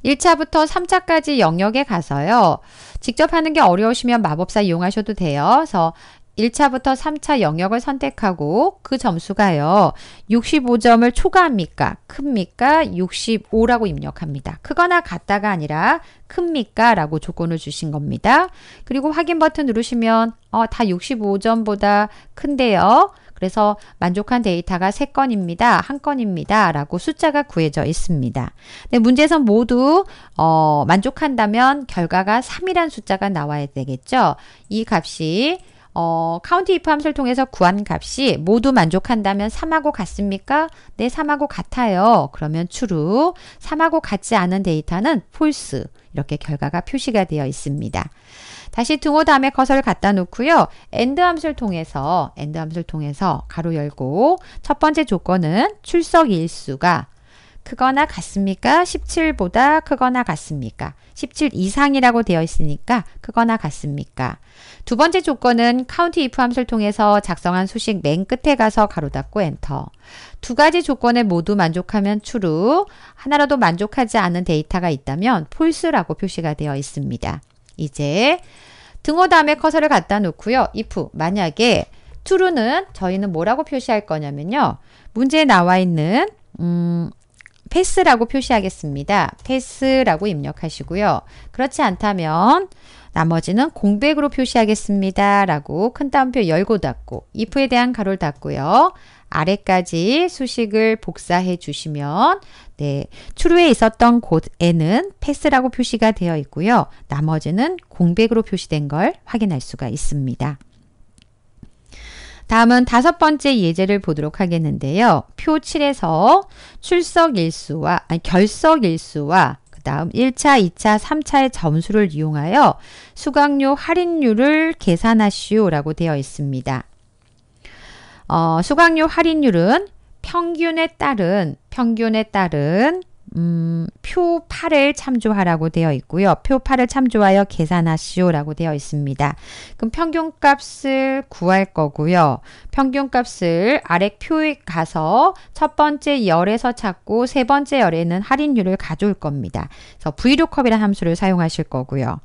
1차부터 3차까지 영역에 가서요. 직접 하는 게 어려우시면 마법사 이용하셔도 돼요. 그래서 1차부터 3차 영역을 선택하고 그 점수가요. 65점을 초과합니까? 큽니까? 65라고 입력합니다. 크거나 같다가 아니라 큽니까? 라고 조건을 주신 겁니다. 그리고 확인 버튼 누르시면 어, 다 65점보다 큰데요. 그래서 만족한 데이터가 3건입니다. 1건입니다. 라고 숫자가 구해져 있습니다. 네, 문제에선 모두 어, 만족한다면 결과가 3이란 숫자가 나와야 되겠죠. 이 값이 어, 카운트 if 함수를 통해서 구한 값이 모두 만족한다면 3하고 같습니까? 네, 3하고 같아요. 그러면 true. 3하고 같지 않은 데이터는 false. 이렇게 결과가 표시가 되어 있습니다. 다시 등호 다음에 커서를 갖다 놓고요. and 함수를 통해서 and 함수를 통해서 가로 열고 첫 번째 조건은 출석 일수가 크거나 같습니까? 17보다 크거나 같습니까? 17 이상이라고 되어 있으니까 크거나 같습니까? 두 번째 조건은 count if 함수를 통해서 작성한 수식 맨 끝에 가서 가로 닫고 엔터. 두 가지 조건에 모두 만족하면 true, 하나라도 만족하지 않은 데이터가 있다면 false라고 표시가 되어 있습니다. 이제 등호 다음에 커서를 갖다 놓고요. if 만약에 true는 저희는 뭐라고 표시할 거냐면요. 문제에 나와 있는 음, 패스라고 표시하겠습니다. 패스라고 입력하시고요. 그렇지 않다면 나머지는 공백으로 표시하겠습니다. 라고 큰 따옴표 열고 닫고 if에 대한 가로를 닫고요. 아래까지 수식을 복사해 주시면 네, 추루에 있었던 곳에는 패스라고 표시가 되어 있고요. 나머지는 공백으로 표시된 걸 확인할 수가 있습니다. 다음은 다섯 번째 예제를 보도록 하겠는데요. 표 7에서 출석 일수와 아니 결석 일수와 다음 1차, 2차, 3차의 점수를 이용하여 수강료 할인율을 계산하시오라고 되어 있습니다. 어, 수강료 할인율은 평균에 따른 평균에 따른 음, 표 8을 참조하라고 되어 있고요. 표 8을 참조하여 계산하시오라고 되어 있습니다. 그럼 평균값을 구할 거고요. 평균값을 아래 표에 가서 첫 번째 열에서 찾고 세 번째 열에는 할인율을 가져올 겁니다. 그래서 브이 o o 이라는 함수를 사용하실 거고요.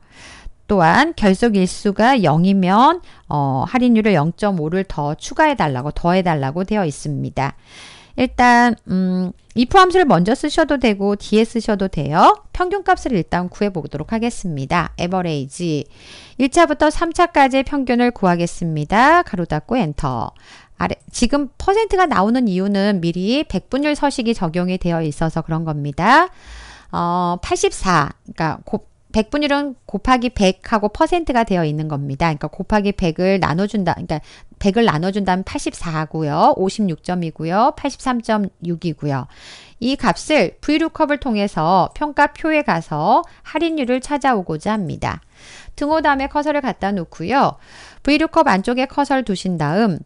또한 결속일수가 0이면 어, 할인율을 0.5를 더 추가해달라고 더해달라고 되어 있습니다. 일단 음, if 함수를 먼저 쓰셔도 되고 뒤에 쓰셔도 돼요. 평균값을 일단 구해보도록 하겠습니다. average 1차부터 3차까지의 평균을 구하겠습니다. 가로 닫고 엔터 아래, 지금 퍼센트가 나오는 이유는 미리 백분율 서식이 적용이 되어 있어서 그런 겁니다. 어, 84, 그러니까 곱, 100분율은 곱하기 100하고 퍼센트가 되어 있는 겁니다. 그러니까 곱하기 100을 나눠준다. 그러니까 100을 나눠준다면 84고요. 56점이고요. 83.6이고요. 이 값을 VLOOKUP을 통해서 평가표에 가서 할인율을 찾아오고자 합니다. 등호 다음에 커서를 갖다 놓고요. VLOOKUP 안쪽에 커서를 두신 다음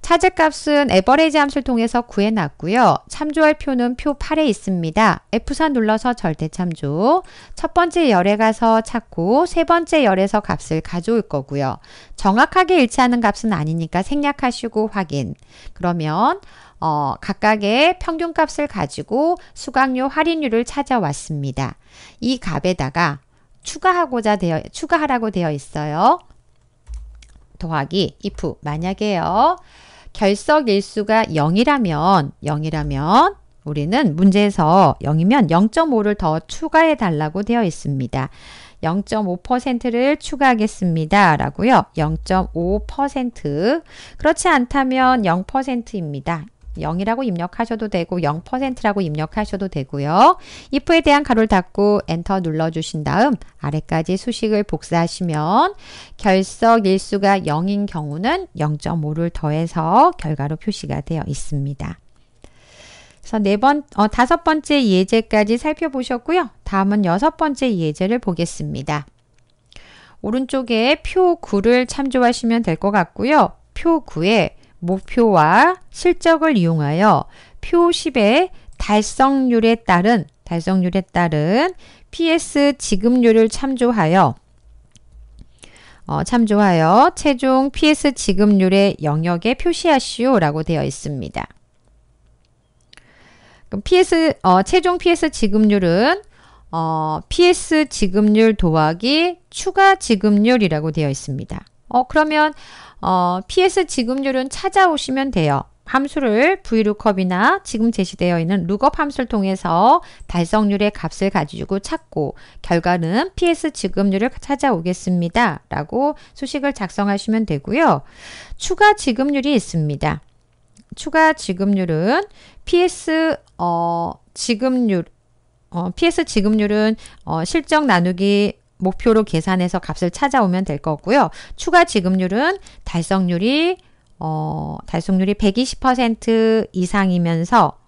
찾을 값은 에버레이지 함수를 통해서 구해놨고요. 참조할 표는 표 8에 있습니다. F4 눌러서 절대 참조. 첫 번째 열에 가서 찾고 세 번째 열에서 값을 가져올 거고요. 정확하게 일치하는 값은 아니니까 생략하시고 확인. 그러면 어, 각각의 평균값을 가지고 수강료 할인율을 찾아왔습니다. 이 값에다가 추가하고자 되어 추가하라고 되어 있어요. 더하기 if 만약에요. 결석 일수가 0이라면 0이라면 우리는 문제에서 0이면 0.5를 더 추가해 달라고 되어 있습니다. 0.5%를 추가하겠습니다. 라고요. 0.5% 그렇지 않다면 0%입니다. 0이라고 입력하셔도 되고 0%라고 입력하셔도 되고요. if에 대한 가로를 닫고 엔터 눌러주신 다음 아래까지 수식을 복사하시면 결석 일수가 0인 경우는 0.5를 더해서 결과로 표시가 되어 있습니다. 그래서 네 번, 어, 다섯 번째 예제까지 살펴보셨고요. 다음은 여섯 번째 예제를 보겠습니다. 오른쪽에 표 9를 참조하시면 될 것 같고요. 표 9에 목표와 실적을 이용하여 표십의 달성률에 따른 달성률에 따른 PS 지급률을 참조하여 어, 참조하여 최종 PS 지급률의 영역에 표시하시오라고 되어 있습니다. 그럼 PS 어, 최종 PS 지급률은 어, PS 지급률 도하기 추가 지급률이라고 되어 있습니다. 어, 그러면 어, PS 지급률은 찾아오시면 돼요. 함수를 VLOOKUP이나 지금 제시되어 있는 LOOKUP 함수를 통해서 달성률의 값을 가지고 찾고 결과는 PS 지급률을 찾아오겠습니다. 라고 수식을 작성하시면 되고요. 추가 지급률이 있습니다. 추가 지급률은 PS 어, 지급률 어, PS 지급률은 어, 실적 나누기 목표로 계산해서 값을 찾아오면 될 거고요. 추가 지급률은 달성률이 어, 달성률이 120% 이상이면서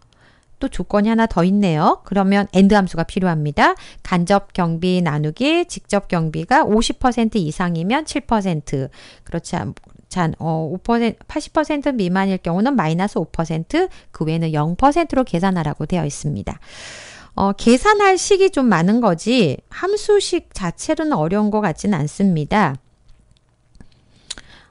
또 조건이 하나 더 있네요. 그러면 엔드 함수가 필요합니다. 간접 경비 나누기 직접 경비가 50% 이상이면 7%, 그렇지 않, 잔, 어, 5%, 80% 미만일 경우는 마이너스 5%, 그 외에는 0%로 계산하라고 되어 있습니다. 어, 계산할 식이 좀 많은 거지 함수식 자체로는 어려운 것 같진 않습니다.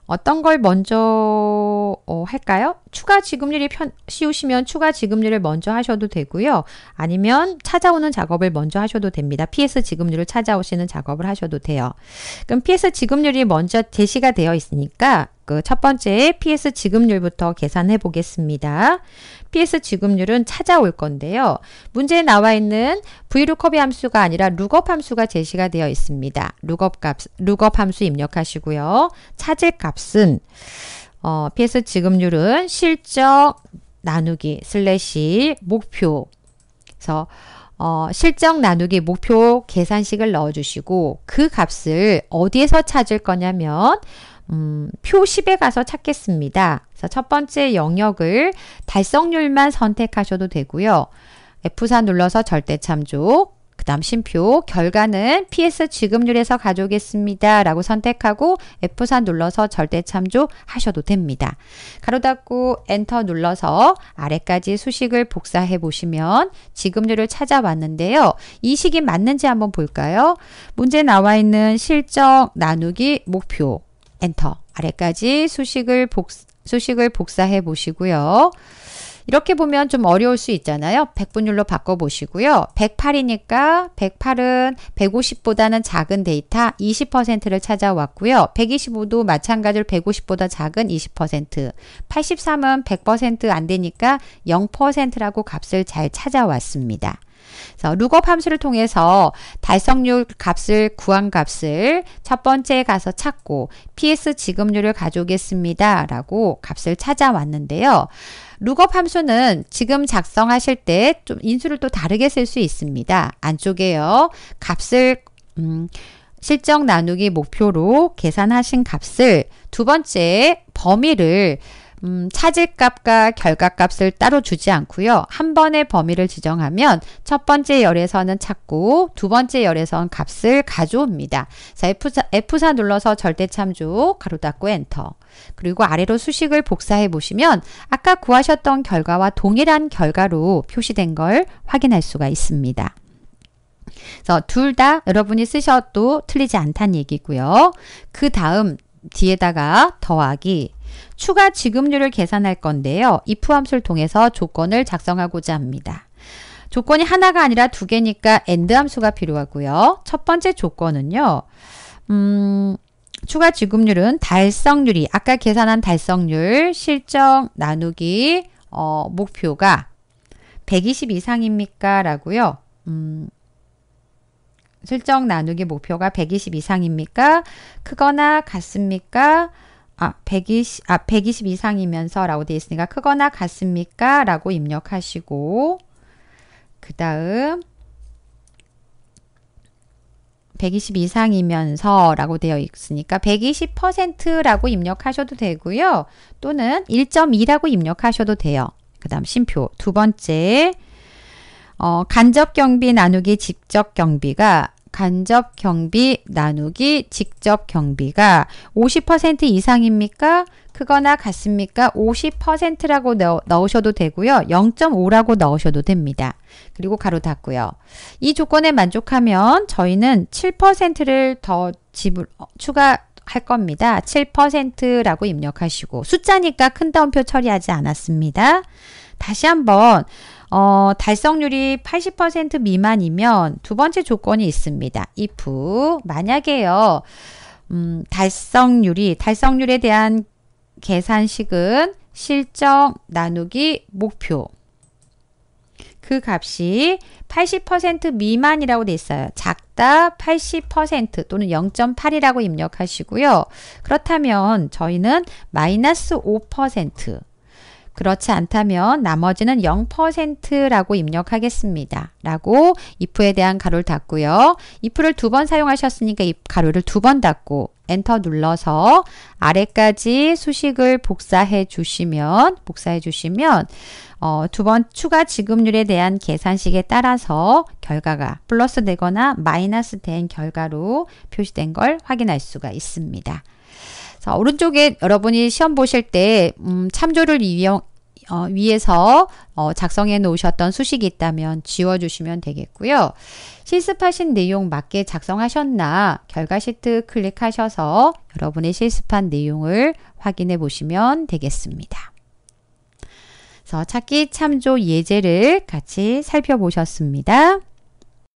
어떤 걸 먼저 어, 할까요? 추가 지급률이 편, 쉬우시면 추가 지급률을 먼저 하셔도 되고요. 아니면 찾아오는 작업을 먼저 하셔도 됩니다. PS 지급률을 찾아오시는 작업을 하셔도 돼요. 그럼 PS 지급률이 먼저 제시가 되어 있으니까 그첫 번째 PS 지급률부터 계산해 보겠습니다. PS 지급률은 찾아올 건데요. 문제에 나와 있는 v l o o k 함수가 아니라 l o 함수가 제시가 되어 있습니다. l o 값, l o 함수 입력하시고요. 찾을 값은 어, PS 지급률은 실적 나누기 슬래시 목표 그래서 어, 실적 나누기 목표 계산식을 넣어주시고 그 값을 어디에서 찾을 거냐면 음, 표십에 가서 찾겠습니다. 그래서 첫 번째 영역을 달성률만 선택하셔도 되고요. F4 눌러서 절대 참조, 그 다음 심표, 결과는 PS 지급률에서 가져오겠습니다. 라고 선택하고 F4 눌러서 절대 참조 하셔도 됩니다. 가로 닫고 엔터 눌러서 아래까지 수식을 복사해 보시면 지급률을 찾아왔는데요. 이 식이 맞는지 한번 볼까요? 문제 나와 있는 실적 나누기 목표 엔터 아래까지 수식을 복 수식을 복사해 보시고요. 이렇게 보면 좀 어려울 수 있잖아요. 백분율로 바꿔보시고요. 108이니까 108은 150보다는 작은 데이터 20%를 찾아왔고요. 125도 마찬가지로 150보다 작은 20%, 83은 100%안 되니까 0%라고 값을 잘 찾아왔습니다. 그래서 룩업 함수를 통해서 달성률 값을 구한 값을 첫 번째에 가서 찾고 PS 지급률을 가져오겠습니다. 라고 값을 찾아왔는데요. 룩업 함수는 지금 작성하실 때 좀 인수를 또 다르게 쓸 수 있습니다. 안쪽에요. 값을 음, 실적 나누기 목표로 계산하신 값을 두 번째 범위를 음, 차질값과 결과값을 따로 주지 않고요. 한 번의 범위를 지정하면 첫 번째 열에서는 찾고 두 번째 열에서는 값을 가져옵니다. 자, F4, F4 눌러서 절대참조 가로 닫고 엔터 그리고 아래로 수식을 복사해 보시면 아까 구하셨던 결과와 동일한 결과로 표시된 걸 확인할 수가 있습니다. 그둘다 여러분이 쓰셔도 틀리지 않다는 얘기고요. 그 다음 뒤에다가 더하기 추가 지급률을 계산할 건데요. if 함수를 통해서 조건을 작성하고자 합니다. 조건이 하나가 아니라 두 개니까 and 함수가 필요하고요. 첫 번째 조건은요. 음, 추가 지급률은 달성률이 아까 계산한 달성률 실적 나누기 어, 목표가 120 이상입니까? 라고요. 음, 실적 나누기 목표가 120 이상입니까? 크거나 같습니까? 아, 120, 아, 120 이상이면서 라고 되어 있으니까 크거나 같습니까? 라고 입력하시고, 그 다음, 120 이상이면서 라고 되어 있으니까 120% 라고 입력하셔도 되고요. 또는 1.2라고 입력하셔도 돼요. 그 다음 심표 두 번째 어, 간접 경비 나누기 직접 경비가 간접 경비 나누기 직접 경비가 50% 이상입니까? 크거나 같습니까? 50%라고 넣, 으셔도 되고요. 0.5라고 넣으셔도 됩니다. 그리고 가로 닫고요. 이 조건에 만족하면 저희는 7%를 더 지불, 어, 추가 할 겁니다. 7%라고 입력하시고 숫자니까 큰 따옴표 처리하지 않았습니다. 다시 한번 어, 달성률이 80% 미만이면 두 번째 조건이 있습니다. if 만약에요. 음, 달성률이 달성률에 대한 계산식은 실적 나누기 목표 그 값이 80% 미만이라고 돼 있어요. 작다 80% 또는 0.8이라고 입력하시고요. 그렇다면 저희는 마이너스 그렇지 않다면 나머지는 0%라고 입력하겠습니다. 라고 if에 대한 가로를 닫고요. if를 두 번 사용하셨으니까 이 가로를 두 번 닫고 엔터 눌러서 아래까지 수식을 복사해 주시면 복사해 주시면 어, 두 번 추가 지급률에 대한 계산식에 따라서 결과가 플러스 되거나 마이너스 된 결과로 표시된 걸 확인할 수가 있습니다. 오른쪽에 여러분이 시험 보실 때 음, 참조를 이용, 어, 위에서 어, 작성해 놓으셨던 수식이 있다면 지워주시면 되겠고요. 실습하신 내용 맞게 작성하셨나 결과 시트 클릭하셔서 여러분의 실습한 내용을 확인해 보시면 되겠습니다. 그래서 찾기 참조 예제를 같이 살펴보셨습니다.